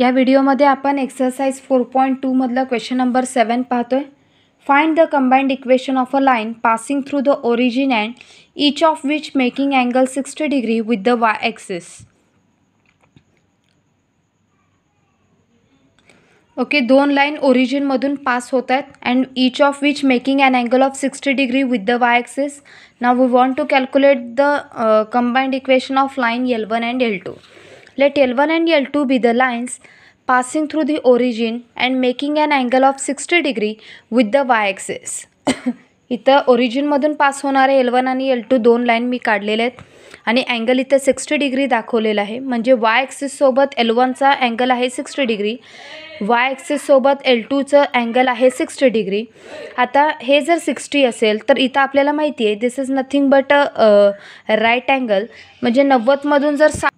या व्हिडिओमध्ये आपण एक्सरसाइज फोर पॉईंट मधला क्वेश्चन नंबर सेवन पाहतो आहे find the combined equation of a line passing through the origin and each of which making angle sixty degree with the Y axis okay दोन line ओरिजिनमधून pass होत आहेत and each of which making and angle of sixty degree with the Y axis now we want to calculate the combined equation of line L one and L to let L one and L two be the lines passing through the origin and making and angle of sixty degree with the Y axis इथं ओरिजिनमधून pass होणारे L one आणि L two दोन line मी काढलेले आहेत आणि angle इथं सिक्स्टी डिग्री दाखवलेला आहे म्हणजे वाय एक्सेससोबत एल वनचा अँगल आहे सिक्स्टी डिग्री वाय एक्सेससोबत एल टूचं अँगल आहे सिक्स्टी डिग्री आता हे जर सिक्स्टी असेल तर इथं आपल्याला माहिती आहे this is nothing but right angle म्हणजे नव्वदमधून जर सा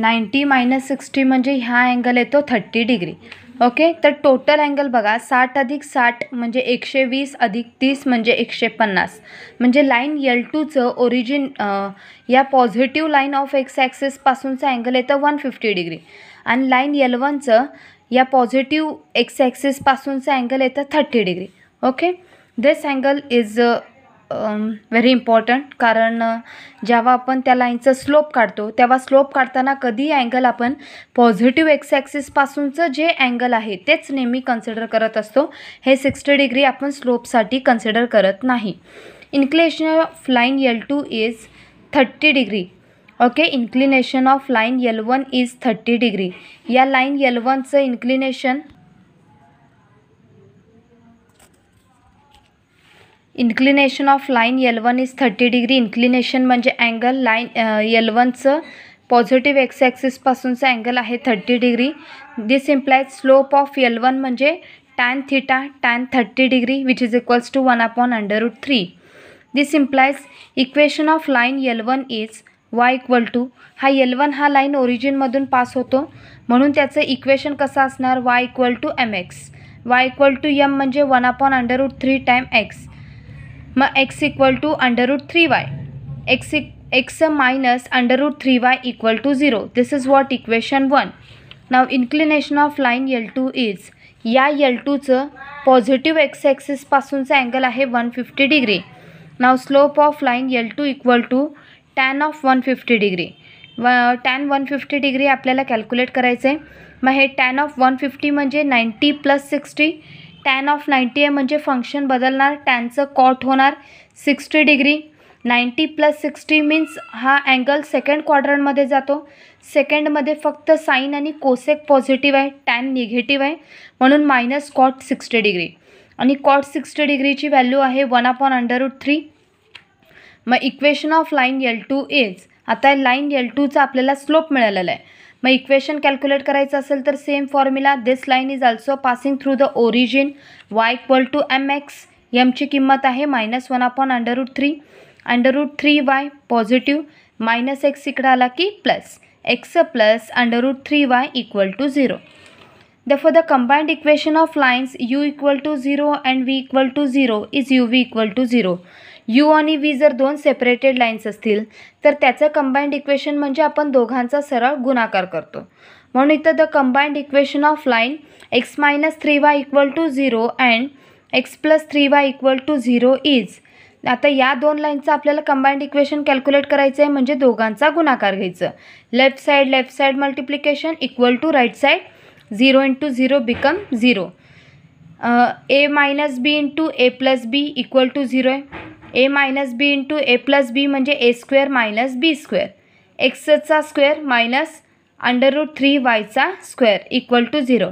नाईंटी मायनस सिक्स्टी म्हणजे ह्या अँगल येतो थर्टी डिग्री ओके तर टोटल अँगल बघा साठ अधिक साठ म्हणजे एकशे वीस अधिक तीस म्हणजे एकशे पन्नास म्हणजे लाईन यल टूचं ओरिजिन या पॉझिटिव्ह लाईन ऑफ एक्स ॲक्सेसपासूनचं अँगल येतं वन फिफ्टी डिग्री आणि लाईन यल वनचं या पॉझिटिव्ह एक्स ॲक्सेसपासूनचं अँगल येतं thirty degree okay this angle is very important कारण जेव्हा आपण त्या लाईनचा स्लोप काढतो तेव्हा स्लोप काढताना कधी अँगल आपण पॉझिटिव्ह एक्स ॲक्सिसपासूनचं जे अँगल आहे तेच नेहमी कन्सिडर करत असतो हे सिक्स्टी डिग्री आपण स्लोपसाठी कन्सिडर करत नाही inclination of line L two is thirty degree okay inclination of line L one is thirty degree या लाईन यल वनचं inclination inclination of line L one is thirty degree inclination म्हणजे angle line L वनचं positive X ॲक्सिसपासूनचं angle आहे thirty degree this implies slope of L one म्हणजे tan theta tan thirty degree which is equals to one upon root three this implies equation of line L one is Y equal to हा L one हा line ओरिजिनमधून pass होतो म्हणून त्याचं equation कसं असणार Y equal to M X Y equal to M म्हणजे one upon root three time X मग X equal to root three Y X इक X minus under root three Y equal to zero this is what equation one now inclination of line L two is या L टूचं positive x ॲक्सिसपासूनचा angle आहे one fifty degree now slope of line L two equal to tan of one fifty degree व tan one fifty degree आपल्याला calculate करायचं आहे मग हे टॅन ऑफ वन फिफ्टी म्हणजे ninety plus sixty tan of ninety आहे म्हणजे function बदलणार टॅनचं कॉट होणार sixty degree ninety plus sixty means हा अँगल सेकंड क्वाड्रंटमध्ये जातो सेकंडमध्ये फक्त साईन आणि कोसेक पॉझिटिव्ह आहे टॅन निगेटिव्ह आहे म्हणून मायनस कॉट सिक्स्टी डिग्री आणि कॉट सिक्स्टी डिग्रीची व्हॅल्यू आहे one upon under root three मग equation of line L two is आता लाईन एल टूचा आपल्याला स्लोप मिळालेला आहे मग इक्वेशन कॅल्क्युलेट करायचं असेल तर same formula this line is also passing through the origin Y equal to M X एमची किंमत आहे minus one upon root three under root three Y positive minus X इकडं आला की plus X plus root three Y equal to zero the for the combined equation of lines U equal to zero and V equal to zero is U V equal to zero U आणि we जर दोन separated lines असतील तर त्याचं combined equation म्हणजे आपण दोघांचा सरळ गुणाकार करतो म्हणून इथं the combined equation of line X minus three Y equal to zero and X plus three Y equal to zero is आता या दोन लाईनचं आपल्याला कंबाईंड इक्वेशन कॅल्क्युलेट करायचं आहे म्हणजे दोघांचा गुणाकार घ्यायचं left side left side multiplication equal to right side zero into zero become zero A minus B into A plus B equal to zero आहे A minus B into A plus B म्हणजे A square minus B square एक्सचा square minus under root three वायचा square equal to zero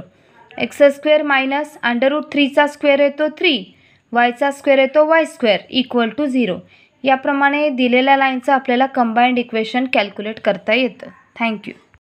X square minus under root थ्रीचा square येतो three वायचा square येतो Y square equal to zero याप्रमाणे दिलेल्या लाईनचं आपल्याला कंबाईंड इक्वेशन कॅल्क्युलेट करता येतं थँक्यू